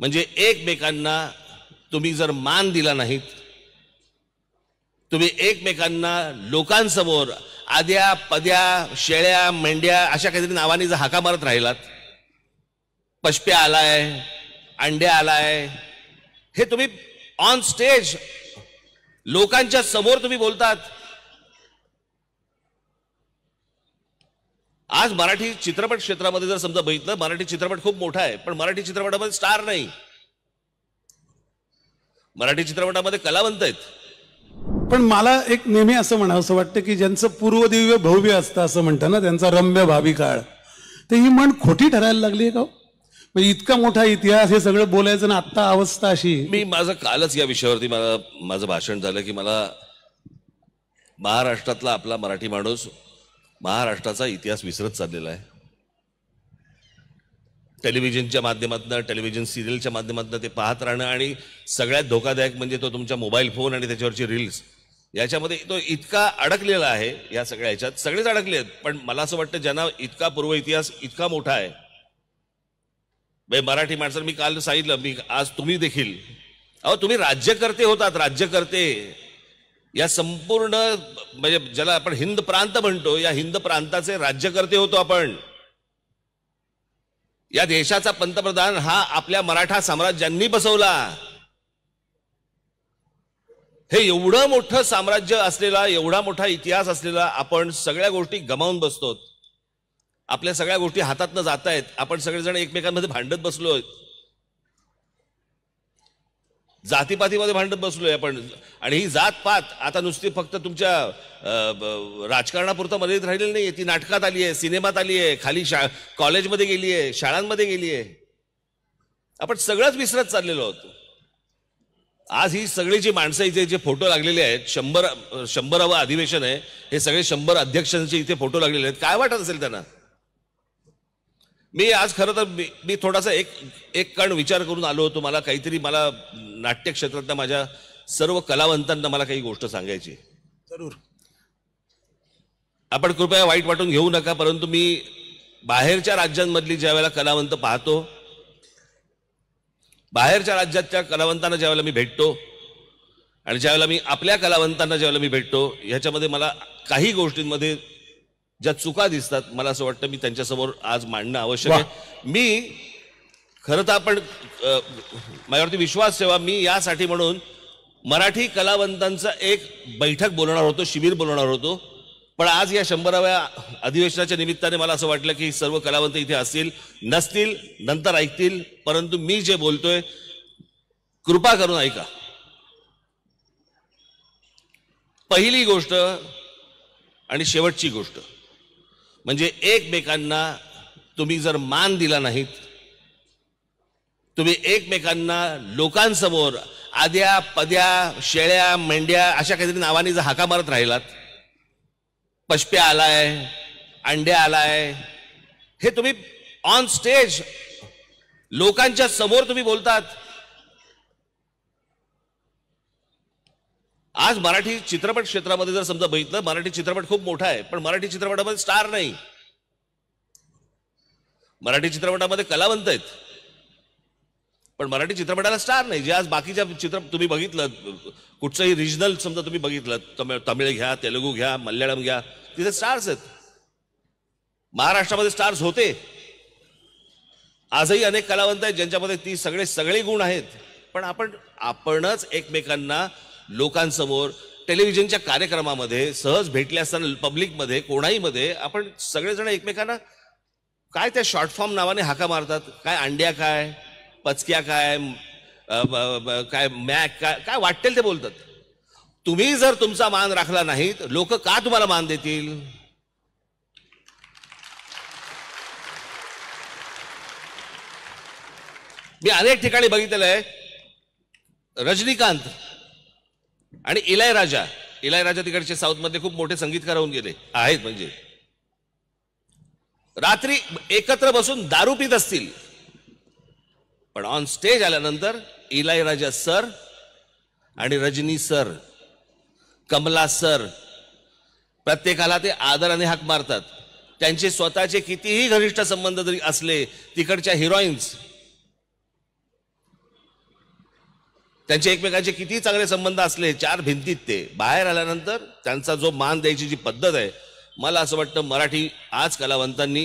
म्हणजे एकमेकांना तुम्ही जर मान दिला नाहीत तुम्ही एकमेकांना लोकांसमोर आद्या पद्या शेळ्या मेंढ्या अशा काहीतरी नावाने जर हाका मारत राहिलात पशप्या आलाय अंड्या आलाय हे तुम्ही ऑन स्टेज लोकांच्या समोर तुम्ही बोलतात आज मराठी चित्रपट क्षेत्रामध्ये जर समजा बघितलं मराठी चित्रपट खूप मोठा आहे पण मराठी चित्रपटामध्ये स्टार नाही मराठी चित्रपटामध्ये कलावंत आहेत पण मला एक नेहमी असं म्हणावं असं वाटतं की ज्यांचं पूर्वदिव्य भव्य असतं असं म्हणतं ना त्यांचा रम्य भावी काळ तर ही म्हण खोटी ठरायला लागली आहे का हो? म्हणजे इतका मोठा इतिहास हे सगळं बोलायचं ना आत्ता अवस्था अशी मी माझं कालच या विषयावरती मला माझं भाषण झालं की मला महाराष्ट्रातला आपला मराठी माणूस महाराष्ट्राचा इतिहास विसरत चाललेला आहे टेलिव्हिजनच्या माध्यमातून टेलिव्हिजन सिरियलच्या माध्यमातून ते पाहत राहणं आणि सगळ्यात धोकादायक म्हणजे तो तुमच्या मोबाईल फोन आणि त्याच्यावरची रील्स याच्यामध्ये तो इतका अडकलेला आहे या सगळ्या ह्याच्यात सगळेच अडकले आहेत पण मला असं वाटतं ज्यांना इतका पूर्व इतिहास इतका मोठा आहे बे मराठी माणसं मी काल सांगितलं मी आज तुम्ही देखील अहो तुम्ही राज्यकर्ते होतात राज्यकर्ते या संपूर्ण म्हणजे ज्याला आपण हिंद प्रांत म्हणतो या हिंद प्रांताचे राज्यकर्ते होतो आपण या देशाचा पंतप्रधान हा आपल्या मराठा साम्राज्यांनी बसवला हे एवढं मोठं साम्राज्य असलेला एवढा मोठा इतिहास असलेला आपण सगळ्या गोष्टी गमावून बसतो आपल्या सगळ्या गोष्टी हातातनं जात आहेत आपण सगळेजण एकमेकांमध्ये भांडत बसलो जातीपातीमध्ये भांडत बसलोय आपण आणि ही जात पात आता नुसती फक्त तुमच्या राजकारणापुरतं मर्यादित राहिलेली नाही ती नाटकात आली आहे सिनेमात आली आहे खाली शा कॉलेजमध्ये गेली आहे शाळांमध्ये गेली आहे आपण सगळंच विसरत चाललेलो होतो आज ही सगळी जी माणसं इथे जे फोटो लागलेले आहेत शंभर शंभरावं अधिवेशन आहे हे सगळे शंभर अध्यक्षांचे इथे फोटो लागलेले आहेत काय वाटत असेल त्यांना मी आज खरं तर मी मी थोडासा एक एक कण विचार करून आलो होतो मला काहीतरी मला नाट्य क्षेत्रातल्या माझ्या सर्व कलावंतांना मला काही गोष्ट सांगायची जरूर आपण कृपया वाईट वाटून घेऊ नका परंतु मी बाहेरच्या राज्यांमधली ज्या वेळेला कलावंत पाहतो बाहेरच्या राज्यातल्या कलावंतांना ज्यावेळेला मी भेटतो आणि ज्यावेळेला मी आपल्या कलावंतांना ज्यावेळेला मी भेटतो ह्याच्यामध्ये मला काही गोष्टींमध्ये ज्या चुका दिसतात मला असं वाटतं मी त्यांच्यासमोर आज मांडणं आवश्यक आहे मी खरं तर आपण माझ्यावरती विश्वास ठेवा मी यासाठी म्हणून मराठी कलावंतांचा एक बैठक बोलवणार होतो शिबिर बोलवणार होतो पण आज या शंभराव्या अधिवेशनाच्या निमित्ताने मला असं वाटलं की सर्व कलावंत इथे असतील नसतील नंतर ऐकतील परंतु मी जे बोलतोय कृपा करून ऐका पहिली गोष्ट आणि शेवटची गोष्ट म्हणजे एकमेकांना तुम्ही जर मान दिला नाहीत तुम्ही एकमेकांना लोकांसमोर आद्या पद्या शेळ्या मेंढ्या अशा काहीतरी नावाने जर हाका मारत राहिलात पशप्या आलाय अंड्या आलाय हे तुम्ही ऑन स्टेज लोकांच्या समोर तुम्ही बोलतात आज मराठी चित्रपट क्षेत्रामध्ये जर समजा बघितलं मराठी चित्रपट खूप मोठा आहे पण मराठी चित्रपटामध्ये स्टार नाही मराठी चित्रपटामध्ये कलावंत आहेत पण मराठी चित्रपटाला स्टार नाही जे आज बाकीच्या चित्र तुम्ही बघितलं कुठचंही रिजनल समजा तुम्ही बघितलं तमिळ तमिळ घ्या तेलुगू घ्या मल्याळम घ्या तिथे स्टार्स आहेत महाराष्ट्रामध्ये स्टार्स होते आजही अनेक कलावंत आहेत ज्यांच्यामध्ये ती सगळे सगळे गुण आहेत पण आपण आपणच एकमेकांना लोकांसमोर टेलिव्हिजनच्या कार्यक्रमामध्ये सहज भेटले असताना पब्लिकमध्ये मध्ये आपण सगळेजण एकमेकांना काय त्या शॉर्ट फॉर्म नावाने हाका मारतात काय अंड्या काय पचक्या काय काय मॅक काय काय वाटेल ते बोलतात तुम्ही जर तुमचा मान राखला नाहीत लोक का तुम्हाला मान देतील मी अनेक ठिकाणी बघितलेलं आहे रजनीकांत आणि इलाय राजा इलाय राजा तिकडचे मध्ये खूप मोठे संगीतकार होऊन गेले आहेत म्हणजे रात्री एकत्र बसून दारू पित असतील पण ऑन स्टेज आल्यानंतर इलाय राजा सर आणि रजनी सर कमला सर प्रत्येकाला ते आदराने हाक मारतात त्यांचे स्वतःचे कितीही घनिष्ठ संबंध जरी असले तिकडच्या हिरोईन्स त्यांचे एकमेकांचे किती चांगले संबंध असले चार भिंतीत ते बाहेर आल्यानंतर त्यांचा जो मान द्यायची जी पद्धत आहे मला असं वाटतं मराठी आज कलावंतांनी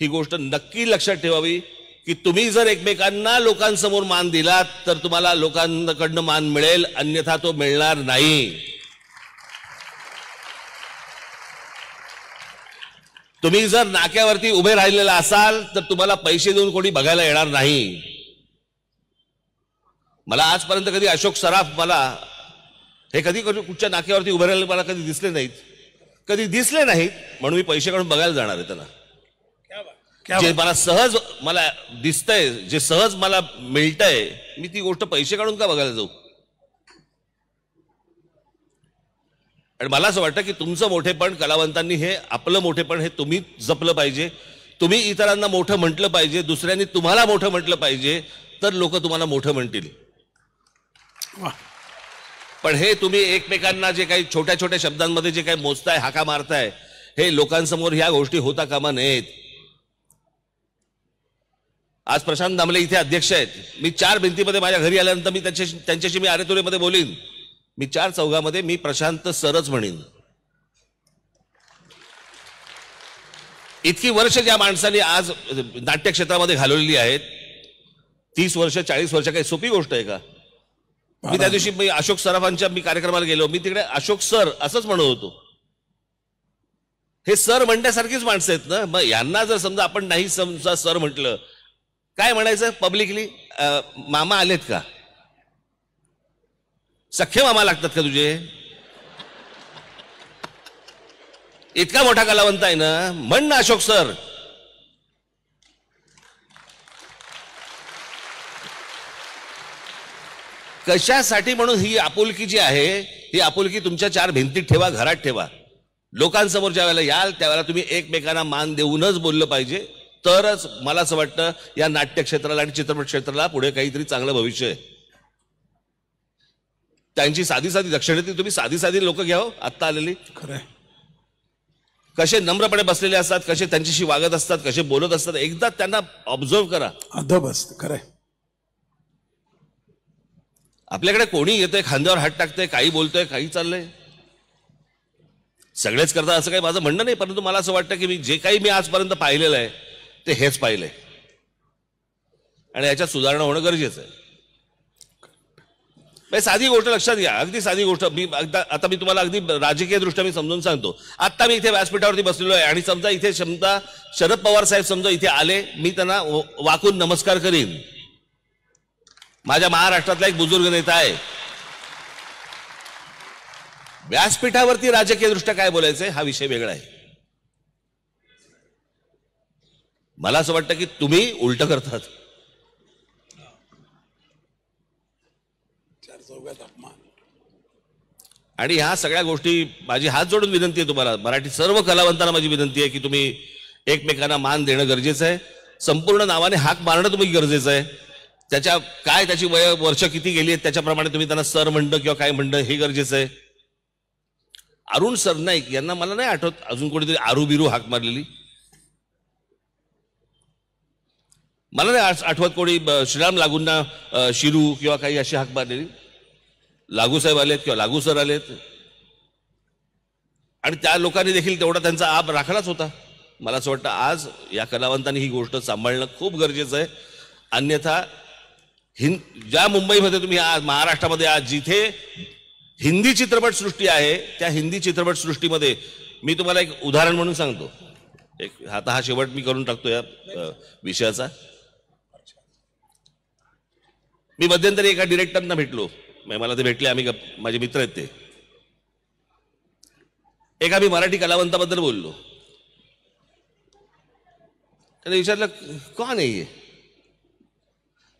ही गोष्ट नक्की लक्षात ठेवावी की तुम्ही जर एकमेकांना लोकांसमोर मान दिलात तर तुम्हाला लोकांकडनं मान मिळेल अन्यथा तो मिळणार नाही तुम्ही जर नाक्यावरती उभे राहिलेला असाल तर तुम्हाला पैसे देऊन कोणी बघायला येणार नाही मला आजपर्यंत कधी अशोक सराफ मला हे कधी कधी कुठच्या नाक्यावरती उभे राहिले मला कधी दिसले नाहीत कधी दिसले नाहीत म्हणून मी पैसे काढून बघायला जाणार आहे त्यांना जे मला सहज मला दिसतंय जे सहज मला मिळतंय मी ती गोष्ट पैसे काढून का बघायला जाऊ आणि मला असं वाटतं की तुमचं मोठेपण कलावंतांनी हे आपलं मोठेपण हे तुम्ही जपलं पाहिजे तुम्ही इतरांना मोठं म्हटलं पाहिजे दुसऱ्यांनी तुम्हाला मोठं म्हटलं पाहिजे तर लोक तुम्हाला मोठं म्हणतील पण हे तुम्ही एकमेकांना जे काही छोट्या छोट्या शब्दांमध्ये जे काही मोजताय हाका मारताय हे लोकांसमोर ह्या गोष्टी होता कामा नयेत आज प्रशांत दामले इथे अध्यक्ष आहेत मी चार भिंतीमध्ये माझ्या घरी आल्यानंतर मी त्यांच्याशी त्यांच्याशी मी आरेतुरेमध्ये बोलीन मी चार चौघामध्ये मी प्रशांत सरच म्हणेन इतकी वर्ष ज्या माणसांनी आज नाट्य क्षेत्रामध्ये घालवलेली आहेत तीस वर्ष चाळीस वर्ष काही सोपी गोष्ट आहे का मी त्या दिवशी मी अशोक सराफांच्या मी कार्यक्रमाला गेलो मी तिकडे अशोक सर असंच म्हणत होतो हे सर म्हणण्यासारखीच माणसं आहेत ना मग यांना जर समजा आपण नाही समजा सर म्हटलं काय म्हणायचं पब्लिकली मामा आलेत का सख्खे मामा लागतात का तुझे इतका मोठा कलावंत आहे ना म्हण ना अशोक सर कशासाठी म्हणून ही आपुलकी जी आहे ही आपुलकी तुमच्या चार भिंतीत ठेवा घरात ठेवा लोकांसमोर ज्या वेळेला याल त्यावेळेला तुम्ही एकमेकांना मान देऊनच बोललं पाहिजे तरच मला असं वाटतं या नाट्य क्षेत्राला आणि चित्रपट क्षेत्राला पुढे काहीतरी चांगलं भविष्य आहे त्यांची साधी साधी दक्षिणेतील तुम्ही साधी साधी लोक घ्या हो, आत्ता आलेली खरं कसे नम्रपणे बसलेले असतात कसे त्यांच्याशी वागत असतात कसे बोलत असतात एकदा त्यांना ऑब्झर्व करा अदब बस खरं आपल्याकडे कोणी येतंय खांद्यावर हात टाकतंय काही बोलतोय काही चाललंय सगळेच करता असं काही माझं म्हणणं नाही परंतु मला असं वाटतं की मी जे काही मी आजपर्यंत पाहिलेलं आहे ते हेच पाहिलंय आणि याच्यात सुधारणा होणं गरजेचं आहे म्हणजे साधी गोष्ट लक्षात घ्या अगदी साधी गोष्ट मी आता मी तुम्हाला अगदी राजकीय दृष्ट्या मी समजून सांगतो आता मी इथे व्यासपीठावरती बसलेलो आहे आणि समजा इथे क्षमता शरद पवार साहेब समजा इथे आले मी त्यांना वाकून नमस्कार करीन माझ्या महाराष्ट्रातला एक बुजुर्ग नेता आहे व्यासपीठावरती राजकीय दृष्ट्या काय बोलायचंय हा विषय वेगळा आहे मला असं वाटतं की तुम्ही उलट करतात आणि ह्या सगळ्या गोष्टी माझी हात जोडून विनंती आहे तुम्हाला मराठी सर्व कलावंतांना माझी विनंती आहे की तुम्ही एकमेकांना मान देणं गरजेचं आहे संपूर्ण नावाने हाक मारणं तुम्ही गरजेचं आहे त्याच्या काय त्याची वय वर्ष किती गेली आहेत त्याच्याप्रमाणे तुम्ही त्यांना सर म्हणणं किंवा काय म्हणणं हे गरजेचं आहे अरुण सरनाईक यांना मला नाही आठवत अजून कोणीतरी आरू बिरू हाक मारलेली मला नाही आठवत कोणी श्रीराम लागूंना शिरू किंवा काही अशी हाक मारलेली लागू साहेब आलेत किंवा लागू सर आलेत आणि त्या लोकांनी देखील तेवढा त्यांचा आप राखलाच होता मला असं वाटतं आज या कलावंतांनी ही गोष्ट सांभाळणं खूप गरजेचं आहे अन्यथा हिंद ज्या मुंबईमध्ये तुम्ही आज महाराष्ट्रामध्ये आज जिथे हिंदी चित्रपट सृष्टी आहे त्या हिंदी चित्रपट सृष्टीमध्ये मी तुम्हाला एक उदाहरण म्हणून सांगतो एक आता हा शेवट मी करून टाकतो या विषयाचा मी मध्यंतरी एका डिरेक्टरना भेटलो मला ते भेटले आम्ही माझे मित्र आहेत ते एका मी मराठी कलावंताबद्दल बोललो त्याने विचारलं का नाही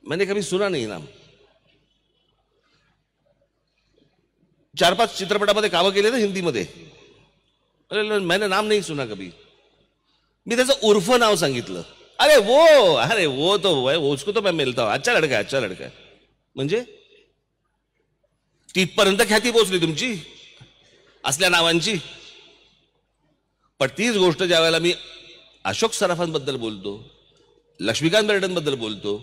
मैंने कभी सुना नहीं नाम चार पाच चित्रपटामध्ये कामं केले ना हिंदीमध्ये अरे मैंने नाम नाही सुना कभी मी त्याचं उर्फ नाव सांगितलं अरे वो अरे वो तो वो उसको तो मैं मिलता हूं अच्छा लडका अच्छा लडका म्हणजे तिथपर्यंत ख्याती पोहोचली तुमची असल्या नावांची पण तीच गोष्ट ज्या वेळेला मी अशोक सराफांबद्दल बोलतो लक्ष्मीकांत बेर्डनबद्दल बोलतो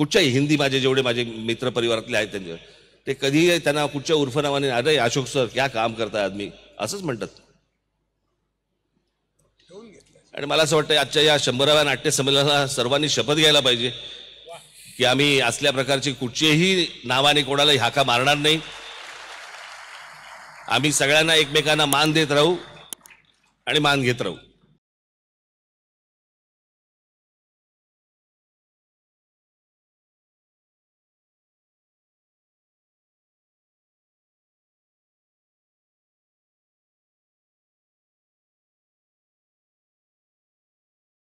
कुठच्याही हिंदी माझे जेवढे माझे मित्र परिवारातले आहेत त्यांचे ते कधीही त्यांना कुठच्या उर्फनामाने अरे अशोक सर क्या काम करताय आदमी असंच म्हणतात आणि मला असं वाटतं आजच्या या शंभराव्या नाट्यसंमेलनाला सर्वांनी शपथ घ्यायला पाहिजे की आम्ही असल्या प्रकारची कुठचेही नावाने कोणाला हाका मारणार नाही आम्ही सगळ्यांना एकमेकांना मान देत राहू आणि मान घेत राहू